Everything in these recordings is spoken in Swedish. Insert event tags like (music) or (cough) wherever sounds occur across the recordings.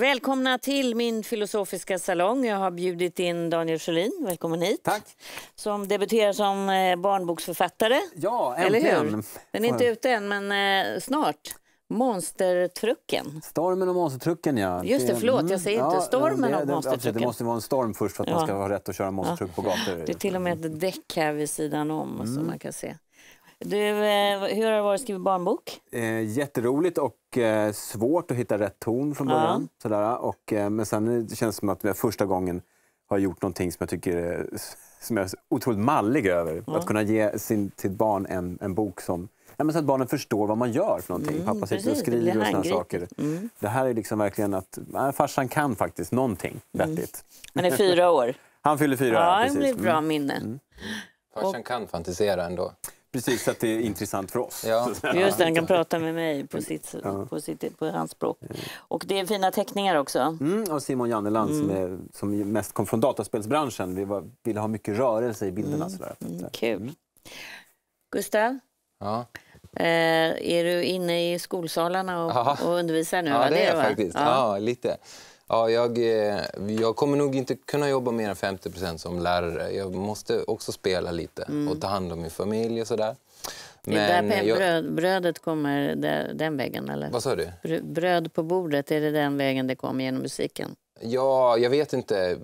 Välkomna till min filosofiska salong. Jag har bjudit in Daniel Sjölin, välkommen hit. Tack. Som debuterar som eh, barnboksförfattare. Ja, äntligen. Eller hur? Den är inte ute än, men eh, snart. Monstertrucken. Stormen och monstertrucken, ja. Just det, förlåt, jag mm, säger mm, inte stormen ja, det, och monstertrucken. det måste vara en storm först för att ja. man ska ha rätt att köra monstertruck ja. på gator. Det är till och med ett däck här vid sidan om mm. som man kan se. Du, eh, hur har det varit att skriva barnbok? Eh, jätteroligt och eh, svårt att hitta rätt ton från början. Ja. Sådär. Och, eh, men sen eh, det känns det som att jag första gången har gjort någonting som jag tycker eh, som jag är otroligt mallig över. Ja. Att kunna ge sin, sitt barn en, en bok som ja, men så att barnen förstår vad man gör. för någonting. Mm, Pappa sitter precis, och skriver och sådana saker. Mm. Det här är liksom verkligen att nej, farsan kan faktiskt någonting mm. vettigt. Mm. Han är fyra år. (laughs) Han fyller fyra. Ja, år, precis. det blir bra mm. minne. Mm. Farsan och, kan fantisera ändå. Precis, så att det är intressant för oss. Ja. (laughs) Just det, han kan prata med mig på, mm. sitt, ja. på, sitt, på hans språk. Och det är fina teckningar också. Mm, av Simon Janneland mm. som, är, som mest kom från dataspelsbranschen. Vi var, ville ha mycket rörelse i bilderna. Mm. Sådär. Mm, kul. Mm. Gustav? Ja. Eh, är du inne i skolsalarna och, och undervisar nu? Ja, det är jag faktiskt. Ja. ja lite. Ja, jag, eh, jag kommer nog inte kunna jobba mer än 50 som lärare. Jag måste också spela lite mm. och ta hand om min familj och sådär. Men det där jag... brödet kommer den vägen? Eller? Vad sa du? Bröd på bordet, är det den vägen det kommer genom musiken? Ja, jag vet inte.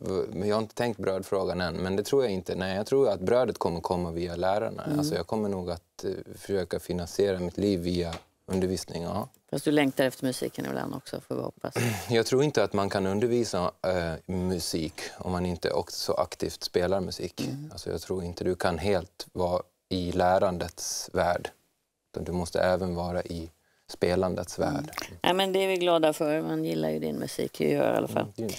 Jag har inte tänkt brödfrågan än, men det tror jag inte. Nej, jag tror att brödet kommer komma via lärarna. Mm. Alltså, jag kommer nog att eh, försöka finansiera mitt liv via Undervisning, ja. Fast du längtar efter musiken ibland också, får vi hoppas. (clears throat) Jag tror inte att man kan undervisa eh, musik om man inte också aktivt spelar musik. Mm. Alltså jag tror inte du kan helt vara i lärandets värld. Du måste även vara i spelandets mm. värld. Mm. Ja, men det är vi glada för. Man gillar ju din musik, jag i alla fall. Mm.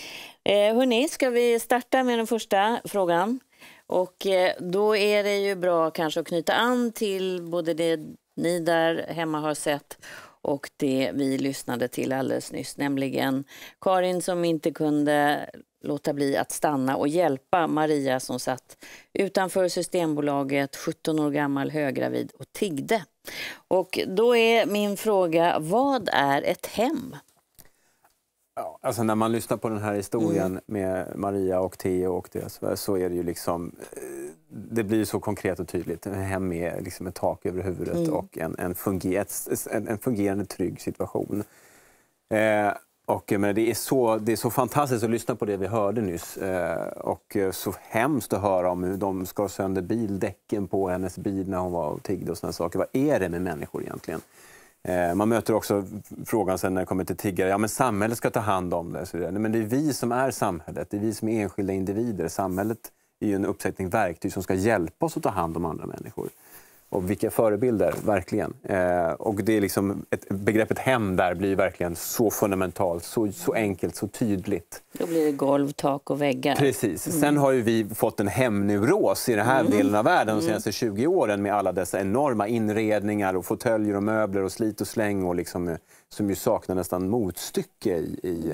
Eh, hörni, ska vi starta med den första frågan? Och eh, då är det ju bra kanske att knyta an till både det ni där hemma har sett och det vi lyssnade till alldeles nyss, nämligen Karin som inte kunde låta bli att stanna och hjälpa Maria som satt utanför Systembolaget, 17 år gammal, höggravid och tiggde. Och då är min fråga, vad är ett hem? alltså när man lyssnar på den här historien mm. med Maria och Theo och det, så, är det ju liksom... Eh, det blir så konkret och tydligt. Hem med liksom ett tak över huvudet mm. och en, en, funger, en, fungerande trygg situation. Eh, och, men det, är så, det är så fantastiskt att lyssna på det vi hörde nyss. Eh, och eh, så hemskt att höra om hur de skar sönder bildäcken på hennes bil när hon var och tiggde och såna saker. Vad är det med människor egentligen? Eh, man möter också frågan sen när det kommer till tiggare, ja men samhället ska ta hand om det. men det är vi som är samhället, det är vi som är enskilda individer. Samhället är ju en uppsättning verktyg som ska hjälpa oss att ta hand om andra människor. Och vilka förebilder, verkligen. Eh, och det är liksom ett, begreppet hem där blir verkligen så fundamentalt, så, så enkelt, så tydligt. Då blir det golv, tak och väggar. Precis. Mm. Sen har ju vi fått en hemneuros i den här mm. delen av världen de mm. senaste 20 åren med alla dessa enorma inredningar och fåtöljer och möbler och slit och släng och liksom, eh, som ju saknar nästan motstycke i, i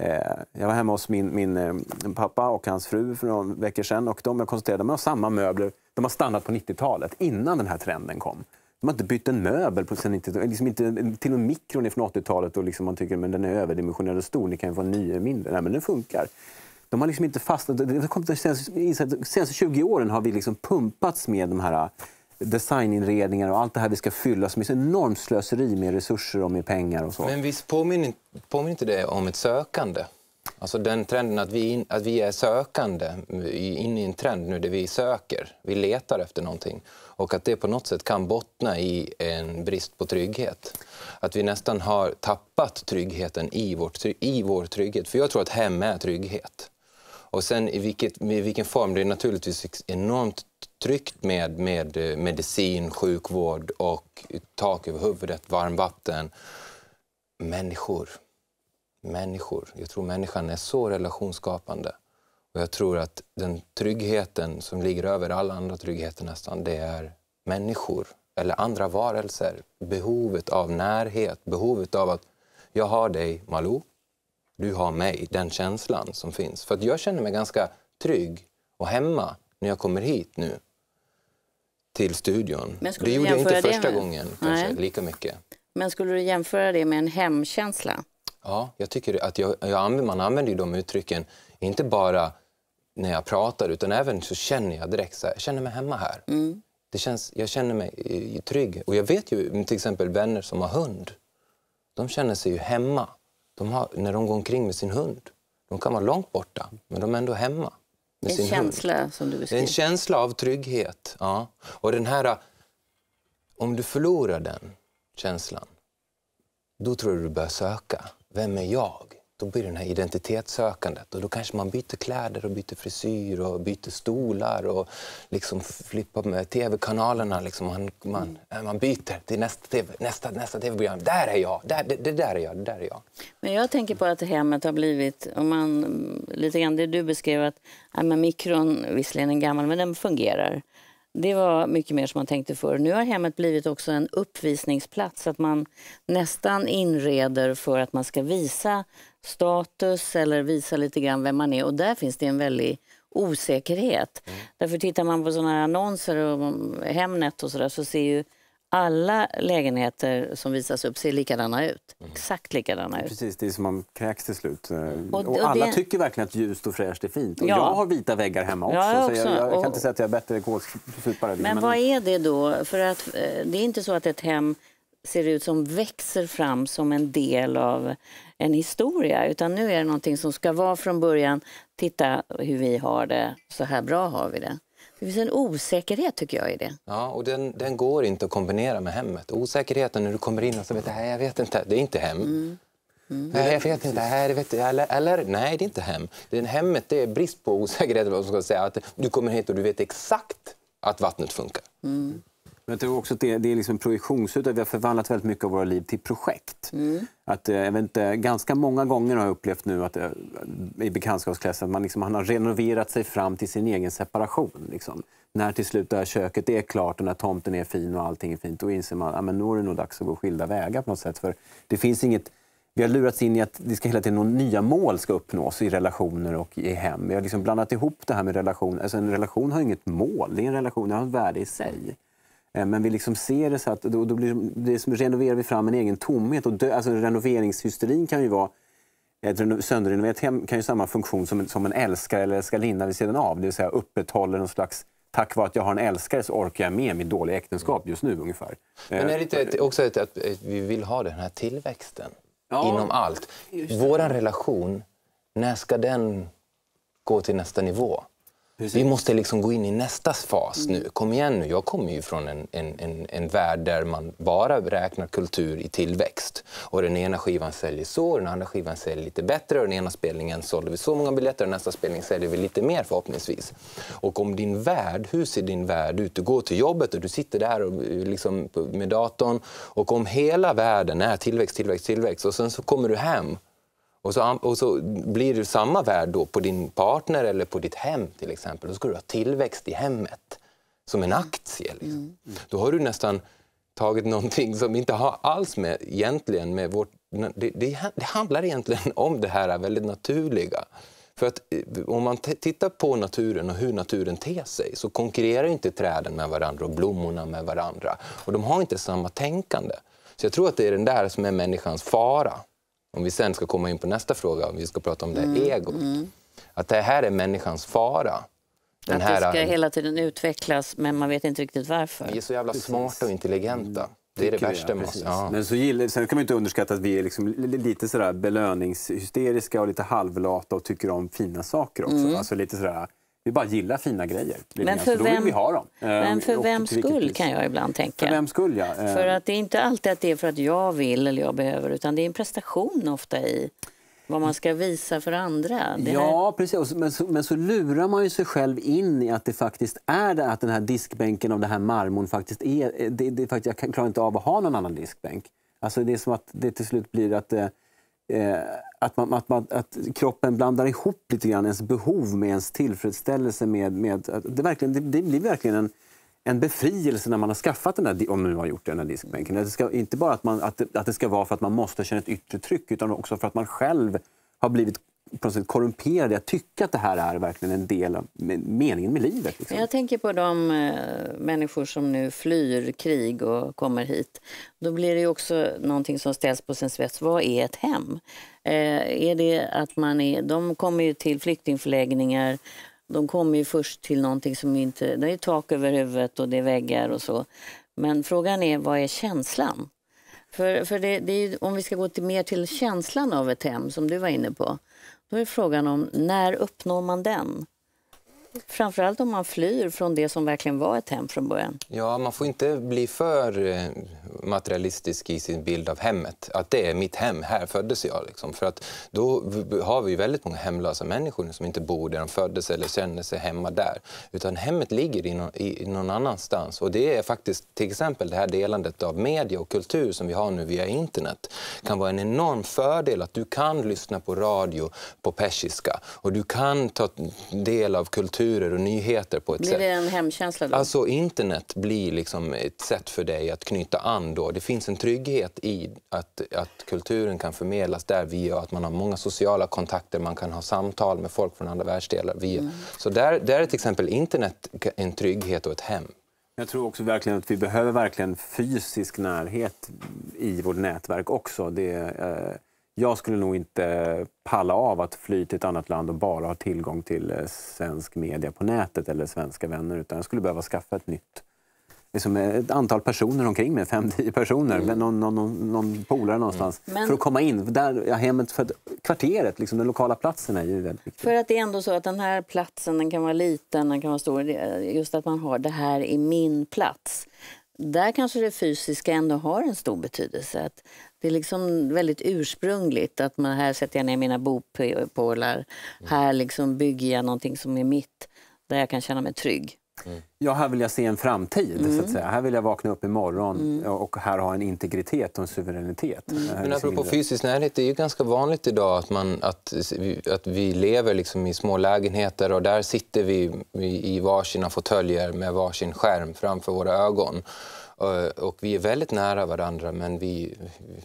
mm. eh, Jag var hemma hos min, min, eh, pappa och hans fru för några veckor sedan och de jag konstaterade att de har samma möbler de har stannat på 90-talet, innan den här trenden kom. De har inte bytt en möbel på sen 90 liksom inte, Till och med mikron är från 80-talet och liksom man tycker att den är överdimensionerad och stor, ni kan ju få en ny mindre. Nej, men den funkar. De har liksom inte fastnat. De senaste 20 åren har vi liksom pumpats med de här eh, designinredningar och allt det här vi ska fylla som är ett enormt slöseri med resurser och med pengar och så. Men visst påminner, påminner inte det om ett sökande? Alltså den trenden att vi, in, att vi är sökande, inne i en trend nu där vi söker, vi letar efter någonting. Och att det på något sätt kan bottna i en brist på trygghet. Att vi nästan har tappat tryggheten i, vårt, i vår trygghet. För jag tror att hem är trygghet. Och sen i, vilket, i vilken form, det är naturligtvis enormt tryggt med, med eh, medicin, sjukvård och tak över huvudet, varmvatten, människor människor. Jag tror människan är så relationsskapande. Och jag tror att den tryggheten som ligger över alla andra tryggheter nästan, det är människor eller andra varelser. Behovet av närhet, behovet av att jag har dig Malou, du har mig. Den känslan som finns. För jag känner mig ganska trygg och hemma när jag kommer hit nu till studion. det gjorde jag inte första med... gången, kanske, Nej. lika mycket. Men skulle du jämföra det med en hemkänsla? Ja, jag tycker att jag, jag, man använder ju de uttrycken, inte bara när jag pratar utan även så känner jag direkt så här, jag känner mig hemma här. Mm. Det känns, jag känner mig eh, trygg. Och jag vet ju till exempel vänner som har hund. De känner sig ju hemma de har, när de går omkring med sin hund. De kan vara långt borta, men de är ändå hemma. Med en sin känsla hund. som du beskriver. En känsla av trygghet. Ja. Och den här, om du förlorar den känslan, då tror jag du börjar söka vem är jag? Då blir det den här identitetssökandet och då kanske man byter kläder och byter frisyr och byter stolar och liksom flippar med tv-kanalerna. Liksom man, man, mm. man byter till nästa, TV, nästa, nästa tv-program. Där är jag! Där, det, det, där är jag! Det där är jag! Men jag tänker på att hemmet har blivit, om man, lite grann det du beskrev, att ja, men mikron, visserligen är gammal, men den fungerar. Det var mycket mer som man tänkte förr. Nu har hemmet blivit också en uppvisningsplats, att man nästan inreder för att man ska visa status eller visa lite grann vem man är. Och där finns det en väldig osäkerhet. Mm. Därför tittar man på sådana annonser om Hemnet och sådär så ser ju alla lägenheter som visas upp ser likadana ut. Mm. Exakt likadana ut. Precis, det är som man kräks till slut. Och, eh, och, och alla det... tycker verkligen att ljust och fräscht är fint. Och ja. jag har vita väggar hemma också, ja, också. så jag, jag kan inte säga att jag är bättre kålsupare. Men, men vad är det då? För att eh, det är inte så att ett hem ser ut som växer fram som en del av en historia. Utan nu är det någonting som ska vara från början. Titta hur vi har det, så här bra har vi det. Det finns en osäkerhet tycker jag i det. Ja, och den, den går inte att kombinera med hemmet. Osäkerheten när du kommer in och så vet jag vet inte, det är inte hem. Mm. Mm. Nej, jag vet inte. Här, vet, eller, eller, nej, det är inte hem. Det är hemmet det är brist på osäkerhet. Vad ska säga, att du kommer hit och du vet exakt att vattnet funkar. Mm. Men jag tror också att det, det är liksom projektionsyta. vi har förvandlat väldigt mycket av våra liv till projekt. Mm. Att, eh, jag vet inte, ganska många gånger har jag upplevt nu att, eh, i bekantskapskretsen att man, liksom, man har renoverat sig fram till sin egen separation. Liksom. När till slut det här köket är klart och när tomten är fin och allting är fint, då inser man att ah, nu är det nog dags att gå skilda vägar på något sätt. För det finns inget... Vi har lurats in i att det ska hela tiden nya mål ska uppnås i relationer och i hem. Vi har liksom blandat ihop det här med relation. Alltså en relation har inget mål, det är en relation, den har ett värde i sig. Eh, men vi liksom ser det så att då, då blir det som renoverar vi fram en egen tomhet. Och dö, alltså renoveringshysterin kan ju vara ett sönderrenoverat hem kan ju samma funktion som, som en älskare eller älskarinna vid sidan av. Det vill säga upprätthåller någon slags tack vare att jag har en älskare så orkar jag med mitt dåliga äktenskap mm. just nu ungefär. Men är det eh, inte också att, att vi vill ha den här tillväxten ja, inom allt? Vår relation, när ska den gå till nästa nivå? Precis. Vi måste liksom gå in i nästa fas nu. Mm. Kom igen nu. Jag kommer ju från en, en, en, en värld där man bara räknar kultur i tillväxt. Och den ena skivan säljer så, och den andra skivan säljer lite bättre. Och den ena spelningen sålde vi så många biljetter och nästa spelning säljer vi lite mer förhoppningsvis. Och om din värld, hur ser din värld ut? Du går till jobbet och du sitter där och, eh, liksom med datorn. Och om hela världen är tillväxt, tillväxt, tillväxt och sen så kommer du hem och så, och så blir det samma värld då på din partner eller på ditt hem till exempel. Då ska du ha tillväxt i hemmet som en aktie. Liksom. Mm. mm. Då har du nästan tagit någonting som inte har alls med egentligen med vårt... Det, det, det handlar egentligen om det här väldigt naturliga. För att eh, om man tittar på naturen och hur naturen ter sig så konkurrerar inte träden med varandra och blommorna med varandra. Och de har inte samma tänkande. Så jag tror att det är den där som är människans fara om vi sen ska komma in på nästa fråga, om vi ska prata om det här mm, egot. Mm. Att det här är människans fara. Den att det ska hela tiden utvecklas, men man vet inte riktigt varför. Vi är så jävla precis. smarta och intelligenta. Mm. Det är det värsta med oss. Ja. Men så gillar, sen kan man inte underskatta att vi är liksom lite sådär belöningshysteriska och lite halvlata och tycker om fina saker också. Mm. Alltså lite sådär, vi bara gillar fina grejer. Men för, vem, vi ha dem. men ehm, för vems skull kan jag ibland tänka. För vems skull, ja. Ehm. För att det är inte alltid att det är för att jag vill eller jag behöver utan det är en prestation ofta i vad man ska visa för andra. Ja, precis. Men så, men så lurar man ju sig själv in i att det faktiskt är det, att den här diskbänken av den här marmorn faktiskt är... Eh, det, det, faktiskt, jag klarar inte av att ha någon annan diskbänk. Alltså det är som att det till slut blir att... Eh, eh att, man, att, man, att kroppen blandar ihop lite grann ens behov med ens tillfredsställelse. Med, med, det, verkligen, det, det blir verkligen en, en befrielse när man har skaffat den där, om man har gjort den där diskbänken. Det ska, inte bara att, man, att, att det ska vara för att man måste känna ett yttre tryck utan också för att man själv har blivit på något sätt korrumperade att tycka att det här är verkligen en del av meningen med livet. Liksom. Jag tänker på de eh, människor som nu flyr krig och kommer hit. Då blir det också någonting som ställs på sin svets. Vad är ett hem? Eh, är det att man är, de kommer ju till flyktingförläggningar de kommer ju först till någonting som inte... Det är tak över huvudet och det är väggar och så. Men frågan är, vad är känslan? För, för det, det är om vi ska gå till, mer till känslan av ett hem, som du var inne på, då är frågan om när uppnår man den? Framförallt om man flyr från det som verkligen var ett hem från början. Ja, man får inte bli för eh, materialistisk i sin bild av hemmet. Att det är mitt hem, här föddes jag. Liksom. För att då har vi väldigt många hemlösa människor som inte bor där de föddes eller känner sig hemma där. Utan hemmet ligger i någon, i någon annanstans. Och det är faktiskt till exempel det här delandet av media och kultur som vi har nu via internet. kan vara en enorm fördel att du kan lyssna på radio på persiska och du kan ta del av kultur kulturer och nyheter på ett blir sätt. Blir det en hemkänsla då? Alltså internet blir liksom ett sätt för dig att knyta an då. Det finns en trygghet i att, att kulturen kan förmedlas där via att man har många sociala kontakter, man kan ha samtal med folk från andra världsdelar via. Mm. Så där, där är till exempel internet en trygghet och ett hem. Jag tror också verkligen att vi behöver verkligen fysisk närhet i vårt nätverk också. Det, eh jag skulle nog inte palla av att fly till ett annat land och bara ha tillgång till eh, svensk media på nätet eller svenska vänner. Utan jag skulle behöva skaffa ett nytt liksom eh, ett antal personer omkring mig, fem, tio personer, mm. någon, någon, någon, någon polare någonstans, mm. Men, för att komma in. Där, ja, hemmet, för att, kvarteret, liksom, den lokala platsen är ju väldigt viktig. För att det är ändå så att den här platsen, den kan vara liten, den kan vara stor. Just att man har det här i min plats där kanske det fysiska ändå har en stor betydelse. Att det är liksom väldigt ursprungligt. att man Här sätter jag ner mina bopålar. Mm. Här liksom bygger jag någonting som är mitt, där jag kan känna mig trygg. Ja, här vill jag se en framtid. Mm. Så att mm. säga. Här vill jag vakna upp imorgon mm. och här ha en integritet och en suveränitet. Mm. Men apropå det. fysisk närhet, det är ju ganska vanligt idag att, man, att, att vi lever liksom i små lägenheter och där sitter vi i varsina fåtöljer med varsin skärm framför våra ögon. Eh, och vi är väldigt nära varandra men vi,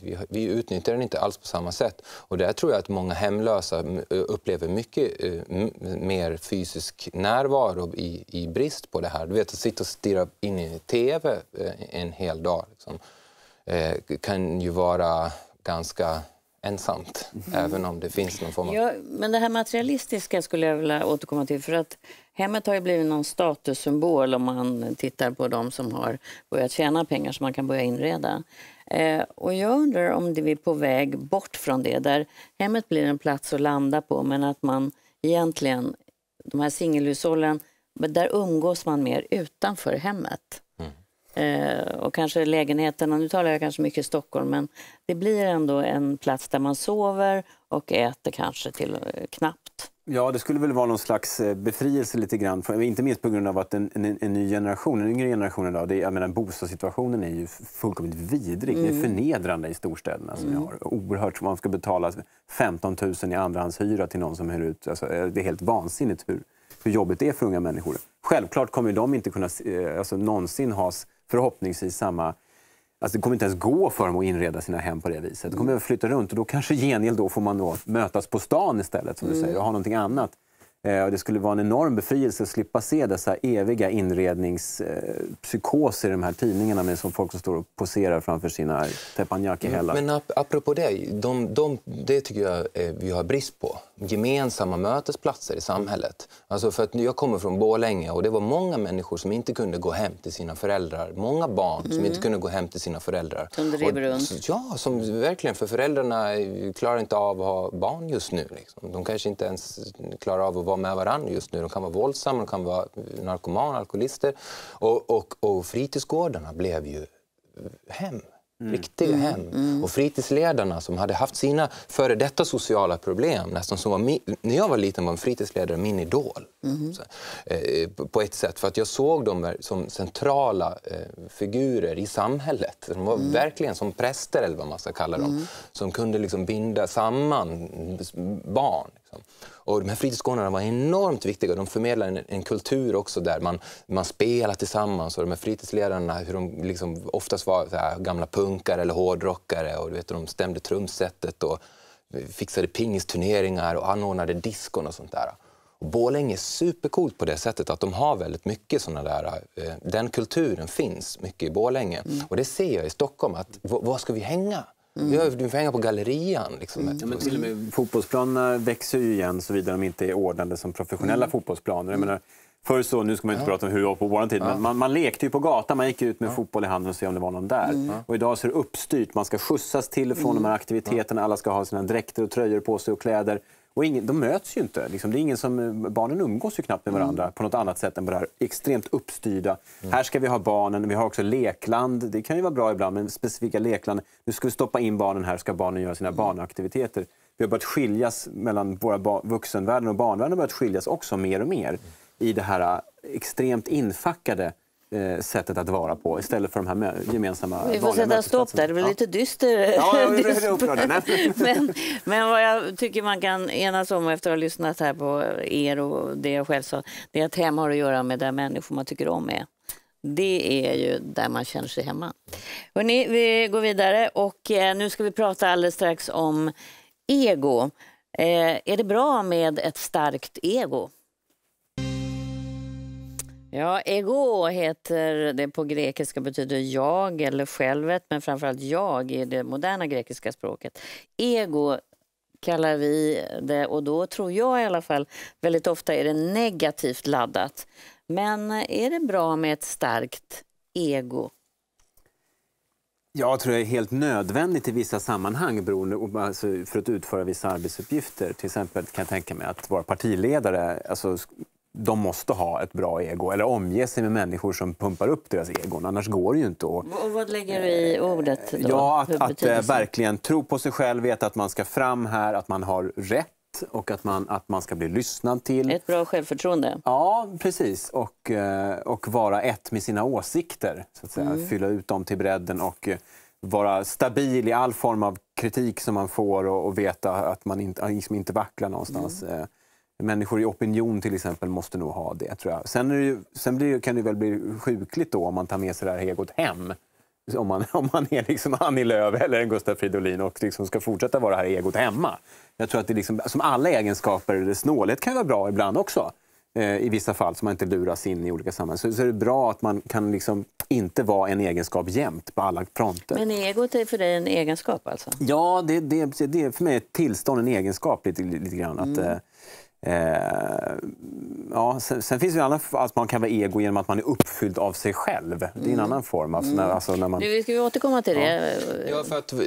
vi, vi, utnyttjar den inte alls på samma sätt. Och där tror jag att många hemlösa eh, upplever mycket eh, mer fysisk närvaro i, i brist på det här. Du vet, att sitta och stirra in i tv en hel dag liksom, kan ju vara ganska ensamt, mm. även om det finns någon form av... Ja, men det här materialistiska skulle jag vilja återkomma till. för att Hemmet har ju blivit någon statussymbol om man tittar på de som har börjat tjäna pengar som man kan börja inreda. Eh, och jag undrar om det vi är på väg bort från det, där hemmet blir en plats att landa på men att man egentligen, de här singelhushållen, där umgås man mer utanför hemmet. Mm. Eh, och kanske lägenheterna, nu talar jag kanske mycket Stockholm, men det blir ändå en plats där man sover och äter kanske till eh, knappt. Ja, det skulle väl vara någon slags eh, befrielse lite grann. Inte minst på grund av att en, en, en ny generation, en yngre generation idag, det jag menar, bostadssituationen är ju fullkomligt vidrig. Mm. Det är mm. förnedrande i storstäderna som mm. vi har. Oerhört, man ska betala 15 000 i andrahandshyra till någon som hyr ut. Alltså, eh, det är helt vansinnigt hur, hur jobbigt det är för unga människor. Självklart kommer de inte kunna eh, alltså, någonsin ha förhoppningsvis samma Alltså det kommer inte ens gå för dem att inreda sina hem på det viset. De kommer mm. att flytta runt och då kanske gengäld då får man då mötas på stan istället som mm. säger och ha någonting annat. Eh, det skulle vara en enorm befrielse att slippa se dessa eviga inredningspsykoser i de här tidningarna med som folk som står och poserar framför sina teppanyaki-hällar. Mm, men, ap apropå det, de, de, det tycker jag eh, vi har brist på gemensamma mötesplatser i samhället. Alltså för att jag kommer från Bålänge och det var många människor som inte kunde gå hem till sina föräldrar. Många barn mm. som inte mm. kunde gå hem till sina föräldrar. Som drev runt. Ja, som verkligen, för föräldrarna klarar inte av att ha barn just nu. Liksom. De kanske inte ens klarar av att vara med varandra just nu. De kan vara våldsamma, de kan vara narkomaner, alkoholister. Och, och, och fritidsgårdarna blev ju hem Mm. Riktiga mm. hem. Mm. Och fritidsledarna som hade haft sina före detta sociala problem, nästan som var min, när jag var liten var en fritidsledare min idol. Mm. Så, eh, på ett sätt, för att jag såg dem som centrala eh, figurer i samhället. De var mm. verkligen som präster, eller vad man ska kalla dem, mm. som kunde liksom binda samman barn. Liksom. Och de här fritidsgårdarna var enormt viktiga. De förmedlade en, en, kultur också där man, man spelar tillsammans. Och de här fritidsledarna, hur de liksom oftast var här, gamla punkare eller hårdrockare och du vet, de stämde trumsetet och fixade pingisturneringar och anordnade diskon och sånt där. Borlänge är supercoolt på det sättet att de har väldigt mycket sådana där... Eh, den kulturen finns mycket i Borlänge. Mm. Och det ser jag i Stockholm, att var ska vi hänga? Mm. Vi, har, får hänga på gallerian. Liksom. Mm. Ja, men till och med fotbollsplanerna växer ju igen såvida de inte är ordnade som professionella mm. fotbollsplaner. Jag mm. menar, Förr så, nu ska man inte ja. prata om hur det var på vår tid, ja. men man, man, lekte ju på gatan. Man gick ut med ja. fotboll i handen och se om det var någon där. Mm. Och idag så är det uppstyrt. Man ska skjutsas till från mm. de här mm. aktiviteterna. Alla ska ha sina dräkter och tröjor på sig och kläder. Och ingen, de möts ju inte. Liksom. Det är ingen som, eh, barnen umgås ju knappt med mm. varandra mm. på något annat sätt än på det här extremt uppstyrda. Mm. Här ska vi ha barnen, vi har också lekland. Det kan ju vara bra ibland, men specifika lekland. Nu ska vi stoppa in barnen här, ska barnen göra sina mm. barnaktiviteter. Vi har börjat skiljas mellan våra vuxenvärlden och barnvärlden har börjat skiljas också mer och mer i det här eh, extremt infackade Eh, sättet att vara på istället för de här gemensamma Vi får sätta stopp där, det blir lite dyster. Ja, ja, dyster. (laughs) (laughs) men, men vad jag tycker man kan enas om efter att ha lyssnat här på er och det jag själv sa, det är att hem har att göra med där människor man tycker om är. Det är ju där man känner sig hemma. Hörrni, vi går vidare och eh, nu ska vi prata alldeles strax om ego. Eh, är det bra med ett starkt ego? Ja, ego heter det på grekiska betyder jag eller självet, men framförallt jag i det moderna grekiska språket. Ego kallar vi det och då tror jag i alla fall väldigt ofta är det negativt laddat. Men är det bra med ett starkt ego? Jag tror det är helt nödvändigt i vissa sammanhang beroende, alltså för att utföra vissa arbetsuppgifter. Till exempel kan jag tänka mig att vara partiledare alltså, de måste ha ett bra ego eller omge sig med människor som pumpar upp deras egon. Annars går det ju inte att... Och vad lägger du i ordet? Då? Ja, att, att eh, verkligen tro på sig själv, veta att man ska fram här, att man har rätt och att man, att man ska bli lyssnad till. Ett bra självförtroende. Ja, precis. Och, eh, och vara ett med sina åsikter. Så att säga. Mm. Fylla ut dem till bredden och eh, vara stabil i all form av kritik som man får och, och veta att man inte, liksom inte vacklar någonstans. Mm. Människor i opinion till exempel måste nog ha det. tror jag. Sen, det ju, sen det, kan det väl bli sjukligt då om man tar med sig det här egot hem. Om man, (laughs) om man är liksom Annie Lööf eller en Gustaf Fridolin och liksom ska fortsätta vara det här egot hemma. Jag tror att det liksom, som alla egenskaper, snålhet kan vara bra ibland också eh, i vissa fall, så man inte luras in i olika sammanhang. Så, så är det bra att man kan liksom inte vara en egenskap jämt på alla fronter. Men egot är för dig en egenskap alltså? Ja, det, det, det är för mig ett tillstånd, en egenskap lite, lite grann. Mm. Att, eh, Eh, ja, sen, sen, finns det ju annan, att man kan vara ego genom att man är uppfylld av sig själv. Det är en mm. annan form. Alltså när, mm. alltså när man... Nu ska vi återkomma till det. Ja. ja att, om,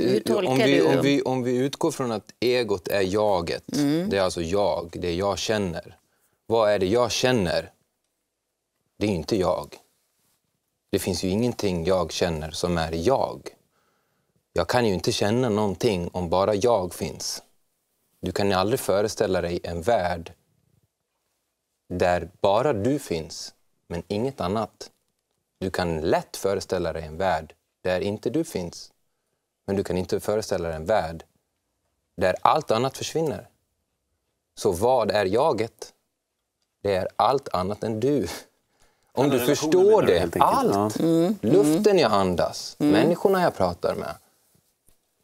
vi, om, vi, om vi utgår från att egot är jaget, mm. det är alltså jag, det jag känner. Vad är det jag känner? Det är ju inte jag. Det finns ju ingenting jag känner som är jag. Jag kan ju inte känna någonting om bara jag finns. Du kan aldrig föreställa dig en värld där bara du finns, men inget annat. Du kan lätt föreställa dig en värld där inte du finns, men du kan inte föreställa dig en värld där allt annat försvinner. Så vad är jaget? Det är allt annat än du. Om du förstår det, det allt! Mm. Luften jag andas, mm. människorna jag pratar med,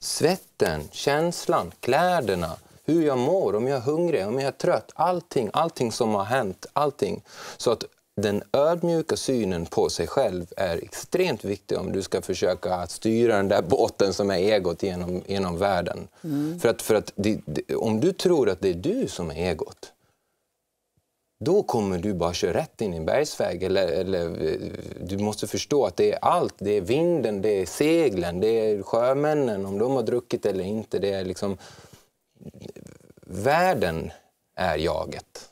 svetten, känslan, kläderna, hur jag mår, om jag är hungrig, om jag är trött. Allting, allting som har hänt, allting. Så att den ödmjuka synen på sig själv är extremt viktig om du ska försöka att styra den där båten som är egot genom, genom världen. Mm. För att, för att det, det, om du tror att det är du som är egot då kommer du bara köra rätt in i en bergsväg. Eller, eller, du måste förstå att det är allt. Det är vinden, det är seglen, det är sjömännen, om de har druckit eller inte. Det är liksom världen är jaget.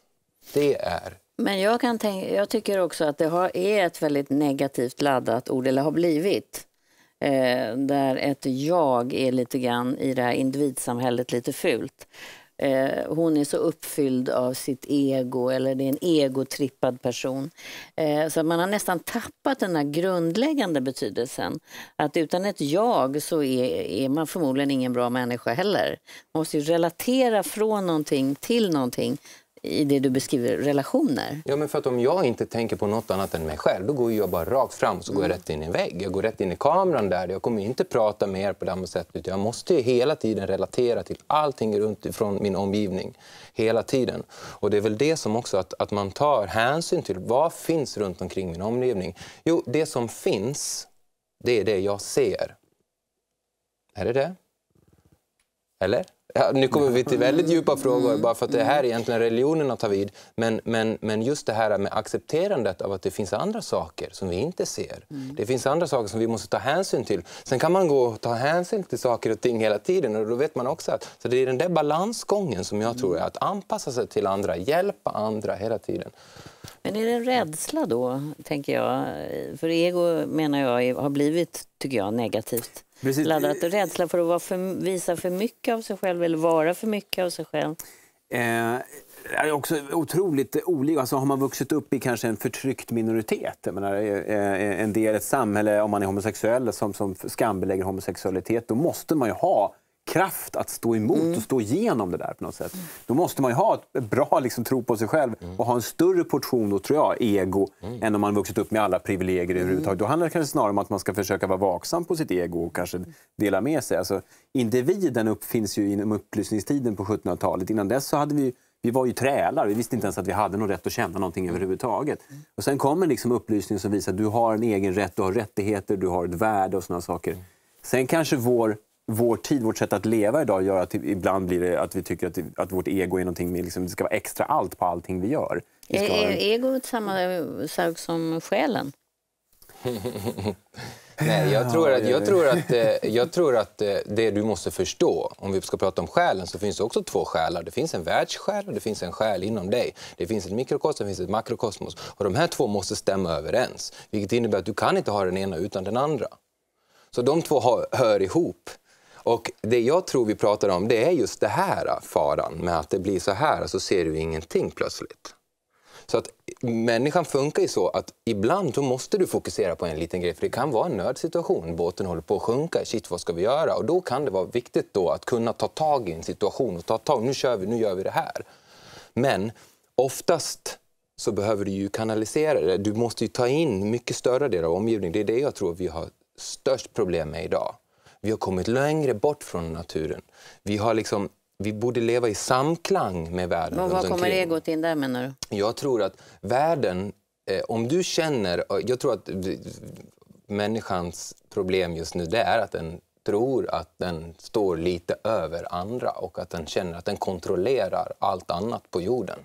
Det är men jag, kan tänka, jag tycker också att det har, är ett väldigt negativt laddat ord, eller har blivit. Eh, där ett jag är lite grann i det här individsamhället lite fult. Eh, hon är så uppfylld av sitt ego, eller det är en egotrippad person. Eh, så man har nästan tappat den här grundläggande betydelsen. Att utan ett jag så är, är man förmodligen ingen bra människa heller. Man måste relatera från någonting till någonting i det du beskriver, relationer. Ja, men för att om jag inte tänker på nåt annat än mig själv, då går jag bara rakt fram så går mm. jag rätt in i en vägg. Jag går rätt in i kameran där. Jag kommer inte prata mer på det sättet. Jag måste hela tiden relatera till allting runt från min omgivning. Hela tiden. Och det är väl det som också att, att man tar hänsyn till. Vad finns runt omkring min omgivning? Jo, det som finns, det är det jag ser. Är det det? Eller? Ja, nu kommer vi till väldigt djupa mm. frågor, bara för att det mm. här egentligen religionerna tar vid. Men, men, men just det här med accepterandet av att det finns andra saker som vi inte ser. Mm. Det finns andra saker som vi måste ta hänsyn till. Sen kan man gå och ta hänsyn till saker och ting hela tiden och då vet man också att så det är den där balansgången som jag mm. tror är att anpassa sig till andra, hjälpa andra hela tiden. Men är det en rädsla då, tänker jag? För ego menar jag har blivit, tycker jag, negativt Precis. laddat. rädsla för att för, visa för mycket av sig själv eller vara för mycket av sig själv. Eh är också otroligt olika. Alltså har man vuxit upp i kanske en förtryckt minoritet, jag menar, eh, eh, en del, ett samhälle, om man är homosexuell, som, som skambelägger homosexualitet, då måste man ju ha kraft att stå emot mm. och stå igenom det där på något sätt. Mm. Då måste man ju ha ett bra liksom, tro på sig själv mm. och ha en större portion då, tror jag, ego mm. än om man vuxit upp med alla privilegier mm. överhuvudtaget. Då handlar det kanske snarare om att man ska försöka vara vaksam på sitt ego och kanske mm. dela med sig. Alltså, individen uppfinns ju inom upplysningstiden på 1700-talet. Innan dess så hade vi vi var ju trälar, vi visste inte ens att vi hade någon rätt att känna någonting mm. överhuvudtaget. Och sen kommer liksom upplysning som visar att du har en egen rätt, du har rättigheter, du har ett värde och sådana saker. Sen kanske vår vår tid, vårt sätt att leva idag gör att ibland blir det att vi tycker att, att vårt ego är någonting med, liksom, det ska vara extra allt på allting vi gör. Vi ska... Är egot samma eh, sak som själen? (laughs) Nej, jag tror att, jag tror att, eh, jag tror att eh, det du måste förstå, om vi ska prata om själen, så finns det också två själar. Det finns en världssjäl och det finns en själ inom dig. Det finns ett mikrokosmos och ett makrokosmos. Och de här två måste stämma överens, vilket innebär att du kan inte ha den ena utan den andra. Så de två hör ihop. Och det jag tror vi pratar om det är just det här äh, faran med att det blir så här så ser du ingenting plötsligt. Så att människan funkar ju så att ibland så måste du fokusera på en liten grej för det kan vara en nödsituation. Båten håller på att sjunka, shit vad ska vi göra? Och då kan det vara viktigt då att kunna ta tag i en situation och ta tag, nu kör vi, nu gör vi det här. Men oftast så behöver du ju kanalisera det. Du måste ju ta in mycket större delar av omgivningen. Det är det jag tror vi har störst problem med idag. Vi har kommit längre bort från naturen. Vi, har liksom, vi borde leva i samklang med världen. Men vad kommer egot in där menar du? Jag tror att världen, eh, om du känner, jag tror att människans problem just nu det är att den tror att den står lite över andra och att den känner att den kontrollerar allt annat på jorden.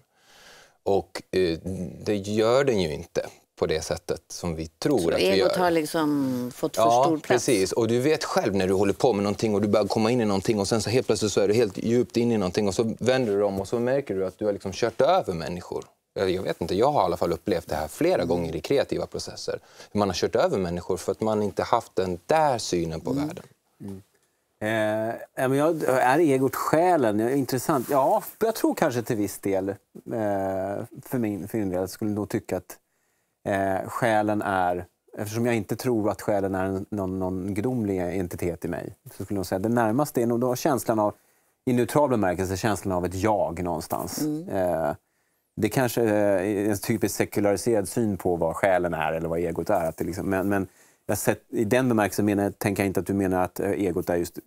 Och eh, det gör den ju inte på det sättet som vi tror så att vi gör. egot har liksom fått för ja, stor plats? precis. Och du vet själv när du håller på med någonting och du börjar komma in i någonting och sen så helt plötsligt så är du helt djupt in i någonting och så vänder du om och så märker du att du har liksom kört över människor. Jag vet inte, jag har i alla fall upplevt det här flera gånger i kreativa processer. Man har kört över människor för att man inte haft den där synen på mm. världen. Mm. Eh, jag, är egot själen? Ja, intressant. Ja, jag tror kanske till viss del. Eh, för, min, för min del skulle nog tycka att eh, själen är Eftersom jag inte tror att själen är någon, någon gudomlig entitet i mig. Så skulle jag säga, det närmaste är nog då känslan av, i neutral bemärkelse, känslan av ett jag någonstans. Mm. Eh, det kanske är en typiskt sekulariserad syn på vad själen är eller vad egot är. Att det liksom, men, men jag sett, i den bemärkelsen menar, tänker jag inte att du menar att eh, egot är just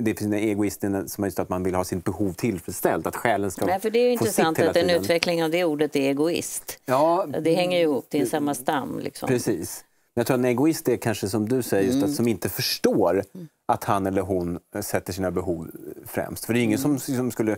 det finns en egoism som är att man vill ha sitt behov tillfredsställt. Att själen ska Nej, för det är intressant att en utveckling av det ordet är egoist. Ja, det hänger ihop, det är samma stam. Liksom. Precis. jag tror att en egoist är kanske som du säger, just mm. att, som inte förstår att han eller hon sätter sina behov främst. För det är ingen mm. som, som skulle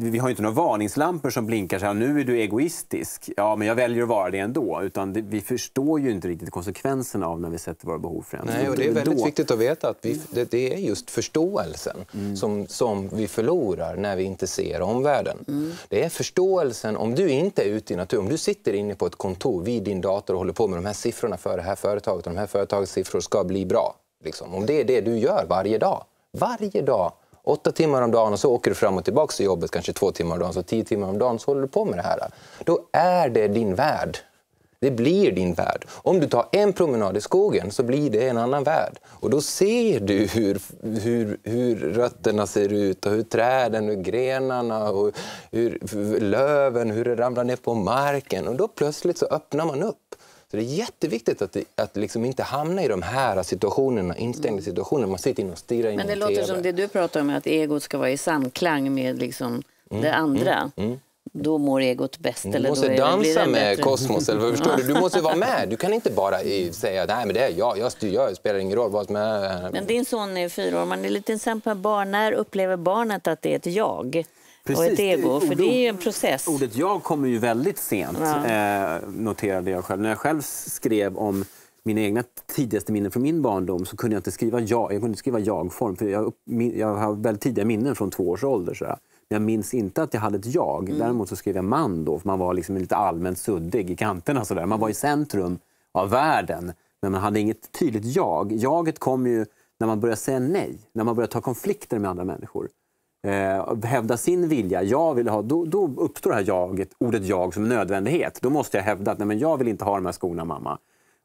vi har inte några varningslampor som blinkar så här, nu är du egoistisk, ja men jag väljer att vara det ändå. Utan det, vi förstår ju inte riktigt konsekvenserna av när vi sätter våra behov främst. Nej, och det är väldigt då... viktigt att veta att vi, det, det, är just förståelsen mm. som, som vi förlorar när vi inte ser omvärlden. Mm. Det är förståelsen, om du inte är ute i naturen, om du sitter inne på ett kontor vid din dator och håller på med de här siffrorna för det här företaget och de här företagets siffror ska bli bra. Liksom. Om det är det du gör varje dag, varje dag åtta timmar om dagen och så åker du fram och tillbaka till jobbet kanske två timmar om dagen, så tio timmar om dagen så håller du på med det här. Då är det din värld. Det blir din värld. Om du tar en promenad i skogen så blir det en annan värld. Och då ser du hur, hur, hur rötterna ser ut och hur träden, hur grenarna och hur, hur löven, hur det ramlar ner på marken. Och då plötsligt så öppnar man upp. Så det är jätteviktigt att, att liksom inte hamna i de här situationerna, instängda mm. situationer. Man sitter inne och stirrar in Men det låter TV. som det du pratar om, att egot ska vara i samklang med liksom mm, det andra. Mm, mm. Då mår egot bäst. Du eller måste då dansa det, med kosmos. Eller, förstår du? du måste vara med. Du kan inte bara mm. säga att det är jag, jag styr, jag spelar ingen roll. Vad som är. Men din son är fyra år, man är lite ensam med barn. När upplever barnet att det är ett jag? Precis, och ett ego. Det, för det är ju en process. Ordet jag kommer ju väldigt sent, ja. eh, noterade jag själv. När jag själv skrev om mina egna tidigaste minnen från min barndom så kunde jag inte skriva jag. Jag kunde inte skriva jag-form. För jag, jag har väldigt tidiga minnen från två års ålder. Så jag minns inte att jag hade ett jag. Mm. Däremot så skrev jag man då, för man var liksom lite allmänt suddig i kanterna. Så där. Man var i centrum av världen, men man hade inget tydligt jag. Jaget kom ju när man börjar säga nej, när man började ta konflikter med andra människor eh, hävda sin vilja, jag vill ha, då, då uppstår det här jaget, ordet jag som nödvändighet. Då måste jag hävda att nej, men jag vill inte ha de här skorna mamma.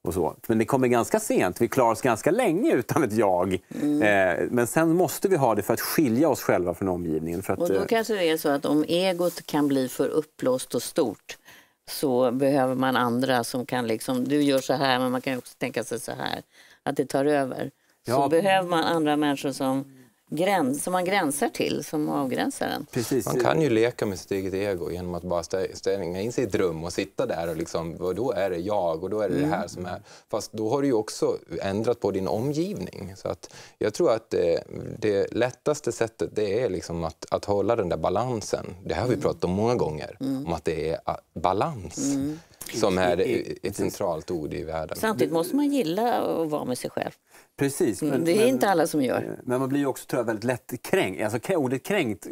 Och så. Men det kommer ganska sent, vi klarar oss ganska länge utan ett jag. Mm. Eh, men sen måste vi ha det för att skilja oss själva från omgivningen. För att, och då eh, kanske det är så att om egot kan bli för uppblåst och stort så behöver man andra som kan liksom, du gör så här men man kan också tänka sig så här, att det tar över. Så ja. behöver man andra människor som gräns, som man gränsar till, som avgränsar en. Precis. Man kan ju leka med sitt eget ego genom att bara stänga in sig i ett rum och sitta där och liksom, och då är det jag och då är det mm. det här som är. Fast då har du ju också ändrat på din omgivning. Så att jag tror att det, eh, det lättaste sättet det är liksom att, att hålla den där balansen. Det har vi pratat om många gånger, mm. om att det är balans. Mm finns Som är i, i, ett centralt ord i världen. Samtidigt måste man gilla att vara med sig själv. Precis. Mm, men, det är men, inte alla som gör. Eh, men man blir också tror jag, väldigt lätt kränkt. Alltså, ordet kränkt eh,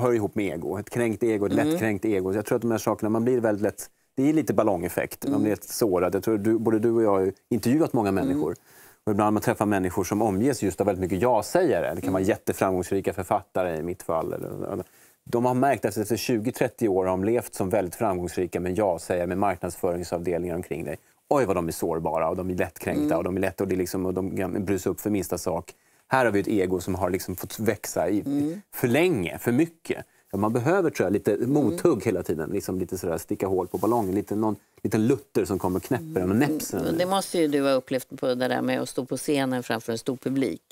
hör ihop med ego. Ett kränkt ego, ett mm. lättkränkt ego. Jag tror att de här sakerna, man blir väldigt lätt... Det är lite ballongeffekt. Man mm. blir mm. sårad. Jag tror du, både du och jag har intervjuat många mm. människor. Mm. Och ibland man träffar människor som omges just av väldigt mycket ja-sägare. Det kan vara jätteframgångsrika författare i mitt fall. Eller, eller de har märkt att efter 20-30 år har de levt som väldigt framgångsrika med jag säger med marknadsföringsavdelningar omkring dig. Oj, vad de är sårbara och de är lättkränkta mm. och de är lätt och, det är liksom, och de kan upp för minsta sak. Här har vi ett ego som har liksom fått växa i, mm. för länge, för mycket. man behöver tror jag, lite mm. mothugg mm. hela tiden, liksom lite sådär, sticka hål på ballongen. Lite, någon liten lutter som kommer och knäpper den och mm. näpsen. Det måste ju du ha upplevt på det där med att stå på scenen framför en stor publik.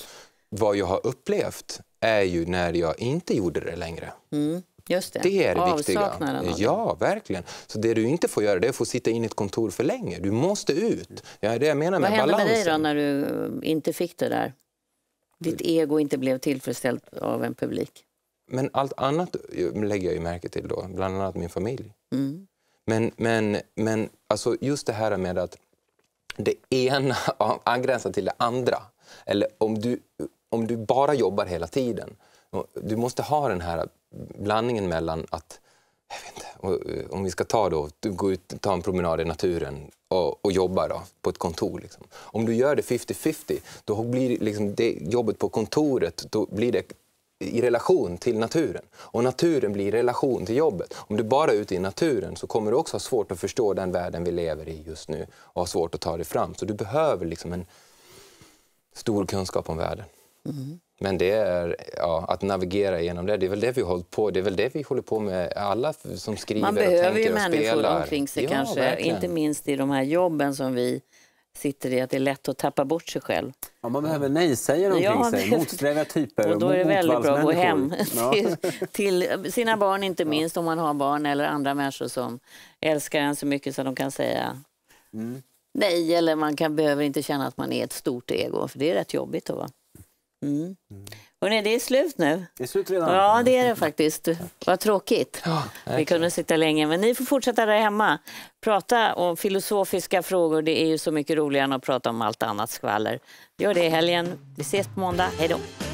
Vad jag har upplevt? är ju när jag inte gjorde det längre. Mm. Just det. det är det Avsaknaden viktiga. Ja, verkligen. Så det du inte får göra det är att få sitta in i ett kontor för länge. Du måste ut. Ja, det jag menar med Vad hände balansen. med dig då när du eh, inte fick det där? Ditt ego inte blev tillfredsställt av en publik? Men allt annat eh, lägger jag ju märke till då, bland annat min familj. Mm. Men, men, men alltså just det här med att det ena (laughs) angränsar till det andra. Eller om du om du bara jobbar hela tiden, du måste ha den här blandningen mellan att jag vet inte, eh, om vi ska ta då, du går ut och tar en promenad i naturen och, och jobbar då, på ett kontor. Liksom. Om du gör det 50-50, då blir liksom det jobbet på kontoret då blir det i relation till naturen. Och naturen blir i relation till jobbet. Om du bara är ute i naturen så kommer du också ha svårt att förstå den världen vi lever i just nu och ha svårt att ta dig fram. Så du behöver liksom en stor kunskap om världen. Men det är, ja, att navigera genom det, det är väl det vi håller på det är väl det vi håller på med, alla som skriver Man behöver och tänker ju människor omkring sig ja, kanske, verkligen. inte minst i de här jobben som vi sitter i, att det är lätt att tappa bort sig själv. Ja, man behöver nej-sägare omkring ja, sig, motsträviga typer. Och då är det väldigt bra att gå hem till, (laughs) till, sina barn inte minst, om man har barn eller andra människor som älskar en så mycket så de kan säga mm. nej, eller man kan, behöver inte känna att man är ett stort ego, för det är rätt jobbigt. Då, va? Mm. Mm. Hörrni, det är slut nu. Det är slut redan. Ja, det är det faktiskt. Mm. Vad tråkigt. Ja, Vi kunde sitta länge, men ni får fortsätta där hemma. Prata om filosofiska frågor. Det är ju så mycket roligare än att prata om allt annat skvaller. Gör det i helgen. Vi ses på måndag. Hej då.